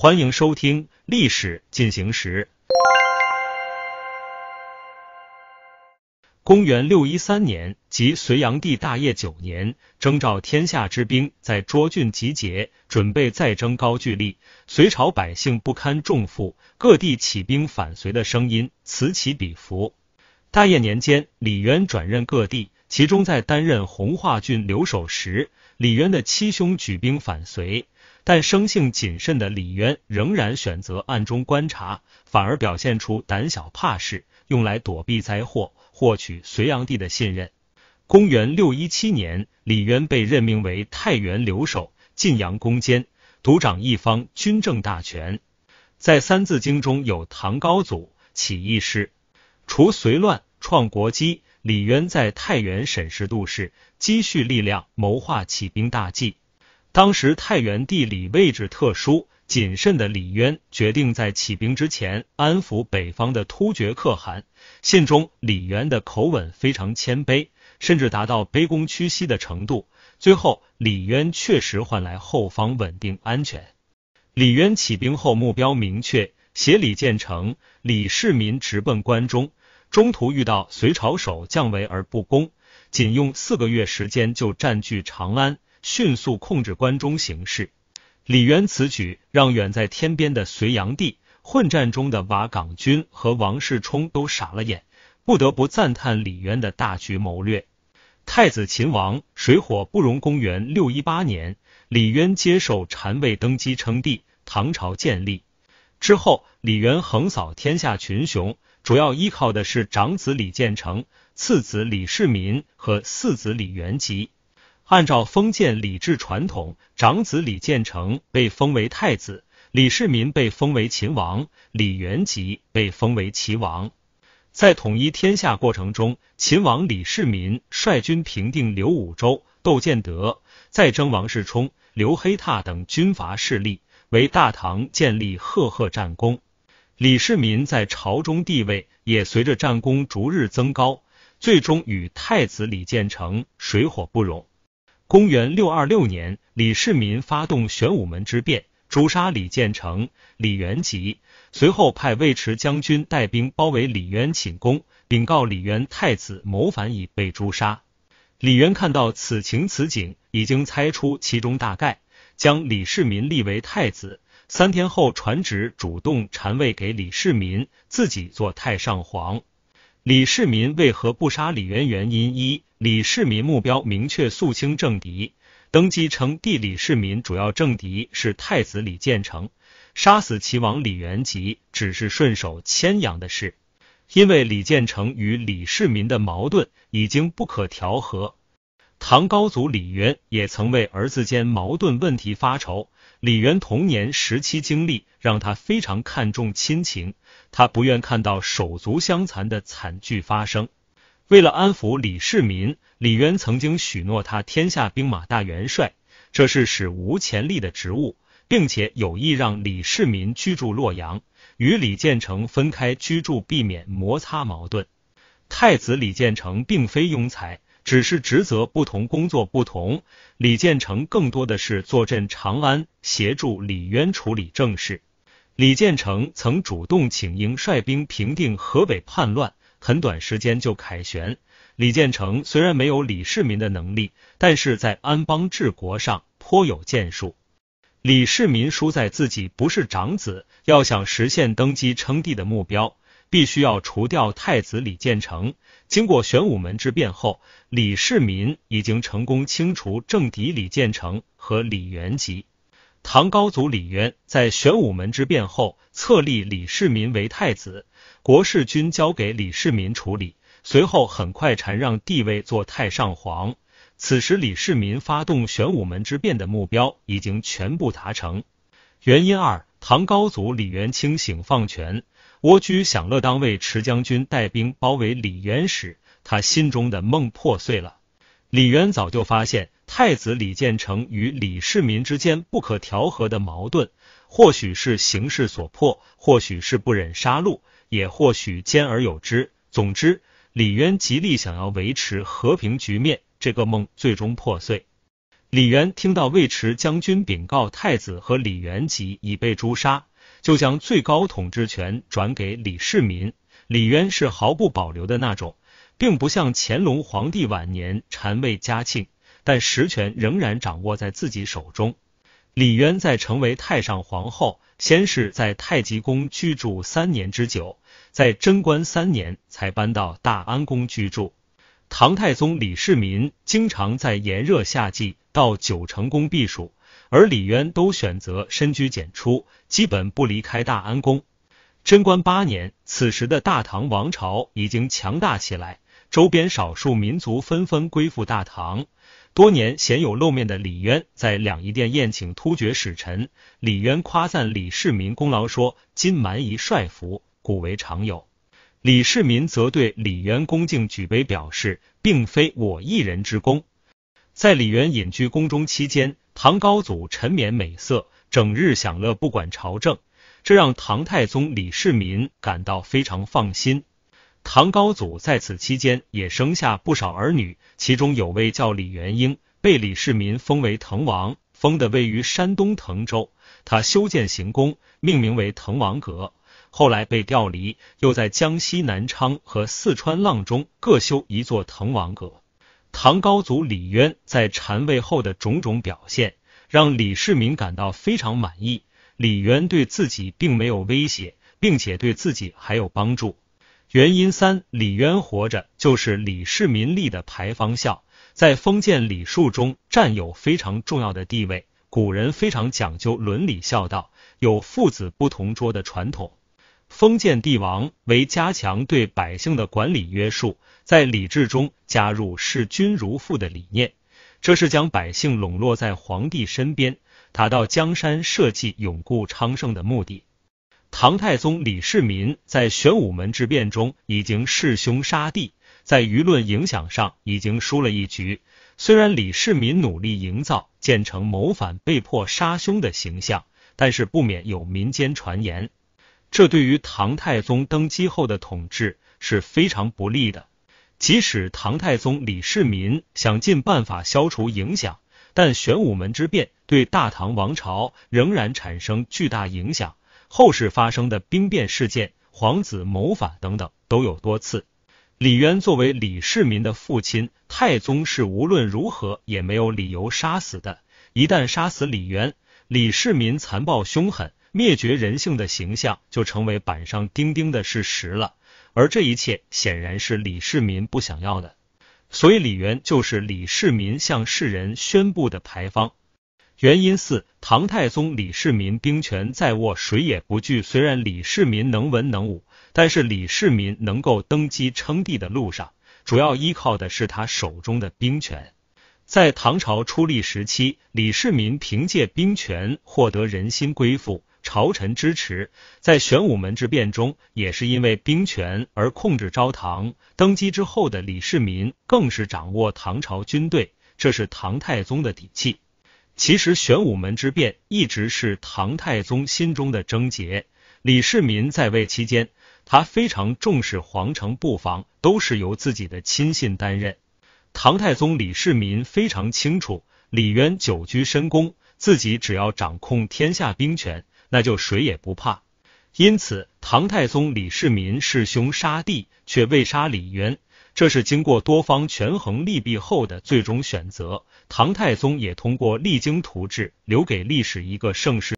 欢迎收听《历史进行时》。公元六一三年，即隋炀帝大业九年，征召天下之兵在涿郡集结，准备再征高句丽。隋朝百姓不堪重负，各地起兵反隋的声音此起彼伏。大业年间，李渊转任各地，其中在担任弘化郡留守时，李渊的七兄举兵反隋。但生性谨慎的李渊仍然选择暗中观察，反而表现出胆小怕事，用来躲避灾祸，获取隋炀帝的信任。公元六一七年，李渊被任命为太原留守、晋阳攻监，独掌一方军政大权。在《三字经》中有唐高祖起义师，除隋乱，创国基。李渊在太原审时度势，积蓄力量，谋划起兵大计。当时太原地理位置特殊，谨慎的李渊决定在起兵之前安抚北方的突厥可汗。信中，李渊的口吻非常谦卑，甚至达到卑躬屈膝的程度。最后，李渊确实换来后方稳定安全。李渊起兵后，目标明确，携李建成、李世民直奔关中，中途遇到隋朝守将围而不攻，仅用四个月时间就占据长安。迅速控制关中形势，李渊此举让远在天边的隋炀帝、混战中的瓦岗军和王世充都傻了眼，不得不赞叹李渊的大局谋略。太子秦王水火不容。公元六一八年，李渊接受禅位登基称帝，唐朝建立之后，李渊横扫天下群雄，主要依靠的是长子李建成、次子李世民和四子李元吉。按照封建礼制传统，长子李建成被封为太子，李世民被封为秦王，李元吉被封为齐王。在统一天下过程中，秦王李世民率军平定刘武周、窦建德，再征王世充、刘黑闼等军阀势力，为大唐建立赫赫战功。李世民在朝中地位也随着战功逐日增高，最终与太子李建成水火不容。公元六二六年，李世民发动玄武门之变，诛杀李建成、李元吉，随后派尉迟将军带兵包围李渊寝宫，禀告李渊太子谋反已被诛杀。李渊看到此情此景，已经猜出其中大概，将李世民立为太子。三天后，传旨主动禅位给李世民，自己做太上皇。李世民为何不杀李渊？原因一：李世民目标明确，肃清政敌。登基称帝，李世民主要政敌是太子李建成，杀死齐王李元吉只是顺手牵羊的事。因为李建成与李世民的矛盾已经不可调和。唐高祖李渊也曾为儿子间矛盾问题发愁。李渊童年时期经历让他非常看重亲情，他不愿看到手足相残的惨剧发生。为了安抚李世民，李渊曾经许诺他天下兵马大元帅，这是史无前例的职务，并且有意让李世民居住洛阳，与李建成分开居住，避免摩擦矛盾。太子李建成并非庸才。只是职责不同，工作不同。李建成更多的是坐镇长安，协助李渊处理政事。李建成曾主动请缨率兵平定河北叛乱，很短时间就凯旋。李建成虽然没有李世民的能力，但是在安邦治国上颇有建树。李世民输在自己不是长子，要想实现登基称帝的目标。必须要除掉太子李建成。经过玄武门之变后，李世民已经成功清除政敌李建成和李元吉。唐高祖李渊在玄武门之变后，册立李世民为太子，国事均交给李世民处理。随后很快禅让帝位，做太上皇。此时李世民发动玄武门之变的目标已经全部达成。原因二：唐高祖李渊清醒放权。蜗居享乐当尉迟将军带兵包围李渊时，他心中的梦破碎了。李渊早就发现太子李建成与李世民之间不可调和的矛盾，或许是形势所迫，或许是不忍杀戮，也或许兼而有之。总之，李渊极力想要维持和平局面，这个梦最终破碎。李渊听到尉迟将军禀告，太子和李元吉已被诛杀。就将最高统治权转给李世民。李渊是毫不保留的那种，并不像乾隆皇帝晚年禅位嘉庆，但实权仍然掌握在自己手中。李渊在成为太上皇后，先是在太极宫居住三年之久，在贞观三年才搬到大安宫居住。唐太宗李世民经常在炎热夏季到九成宫避暑。而李渊都选择深居简出，基本不离开大安宫。贞观八年，此时的大唐王朝已经强大起来，周边少数民族纷纷归附大唐。多年鲜有露面的李渊，在两仪殿宴请突厥使臣。李渊夸赞李世民功劳，说：“今蛮夷帅服，古为常有。”李世民则对李渊恭敬举杯，表示并非我一人之功。在李渊隐居宫中期间。唐高祖沉湎美色，整日享乐，不管朝政，这让唐太宗李世民感到非常放心。唐高祖在此期间也生下不少儿女，其中有位叫李元英，被李世民封为滕王，封的位于山东滕州。他修建行宫，命名为滕王阁，后来被调离，又在江西南昌和四川阆中各修一座滕王阁。唐高祖李渊在禅位后的种种表现，让李世民感到非常满意。李渊对自己并没有威胁，并且对自己还有帮助。原因三，李渊活着就是李世民立的牌坊孝，在封建礼数中占有非常重要的地位。古人非常讲究伦理孝道，有父子不同桌的传统。封建帝王为加强对百姓的管理约束，在礼制中加入视君如父的理念，这是将百姓笼络在皇帝身边，达到江山社稷永固昌盛的目的。唐太宗李世民在玄武门之变中已经弑兄杀弟，在舆论影响上已经输了一局。虽然李世民努力营造建成谋反被迫杀兄的形象，但是不免有民间传言。这对于唐太宗登基后的统治是非常不利的。即使唐太宗李世民想尽办法消除影响，但玄武门之变对大唐王朝仍然产生巨大影响。后世发生的兵变事件、皇子谋反等等都有多次。李渊作为李世民的父亲，太宗是无论如何也没有理由杀死的。一旦杀死李渊，李世民残暴凶狠。灭绝人性的形象就成为板上钉钉的事实了，而这一切显然是李世民不想要的，所以李渊就是李世民向世人宣布的牌坊。原因四：唐太宗李世民兵权在握，谁也不惧。虽然李世民能文能武，但是李世民能够登基称帝的路上，主要依靠的是他手中的兵权。在唐朝初立时期，李世民凭借兵权获得人心归附。朝臣支持，在玄武门之变中，也是因为兵权而控制朝堂。登基之后的李世民更是掌握唐朝军队，这是唐太宗的底气。其实，玄武门之变一直是唐太宗心中的症结。李世民在位期间，他非常重视皇城布防，都是由自己的亲信担任。唐太宗李世民非常清楚，李渊久居深宫，自己只要掌控天下兵权。那就谁也不怕。因此，唐太宗李世民是兄杀弟，却未杀李渊，这是经过多方权衡利弊后的最终选择。唐太宗也通过励精图治，留给历史一个盛世。